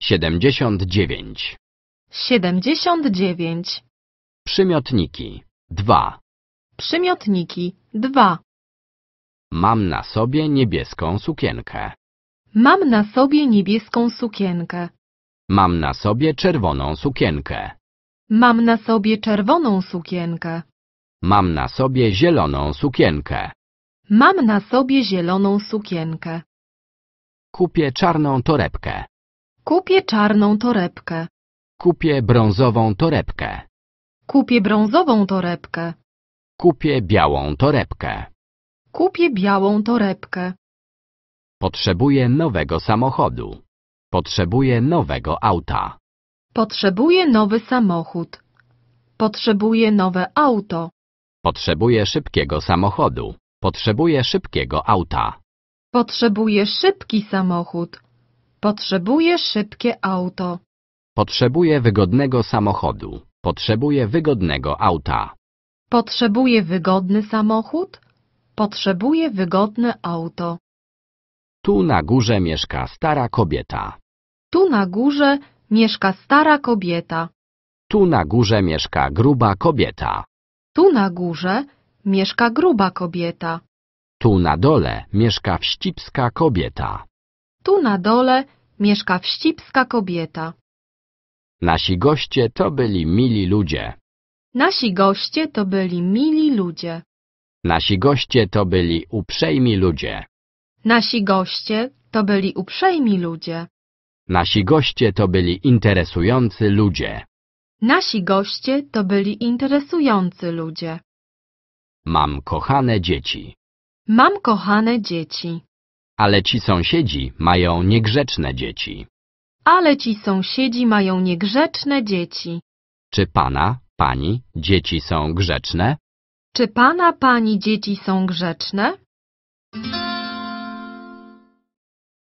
Siedemdziesiąt dziewięć. Siedemdziesiąt dziewięć. Przymiotniki. Dwa. Przymiotniki. Dwa. Mam na sobie niebieską sukienkę. Mam na sobie niebieską sukienkę. Mam na sobie czerwoną sukienkę. Mam na sobie czerwoną sukienkę. Mam na sobie zieloną sukienkę. Mam na sobie zieloną sukienkę. Kupię czarną torebkę. Kupię czarną torebkę. Kupię brązową torebkę. Kupię brązową torebkę. Kupię białą torebkę. Kupię białą torebkę. Potrzebuję nowego samochodu. Potrzebuję nowego auta. Potrzebuję nowy samochód. Potrzebuję nowe auto. Potrzebuję szybkiego samochodu. Potrzebuję szybkiego auta. Potrzebuję szybki samochód. Potrzebuję szybkie auto. Potrzebuję wygodnego samochodu. Potrzebuję wygodnego auta. Potrzebuję wygodny samochód. Potrzebuję wygodne auto. Tu na górze mieszka stara kobieta. Tu na górze mieszka stara kobieta. Tu na górze mieszka gruba kobieta. Tu na górze mieszka gruba kobieta. Tu na dole mieszka wścibska kobieta. Tu na dole mieszka wścibska kobieta. Nasi goście to byli mili ludzie. Nasi goście to byli mili ludzie. Nasi goście to byli uprzejmi ludzie. Nasi goście to byli uprzejmi ludzie. Nasi goście to byli interesujący ludzie. Nasi goście to byli interesujący ludzie. Mam kochane dzieci. Mam kochane dzieci. Ale ci sąsiedzi mają niegrzeczne dzieci. Ale ci sąsiedzi mają niegrzeczne dzieci. Czy pana, pani, dzieci są grzeczne? Czy pana, pani dzieci są grzeczne?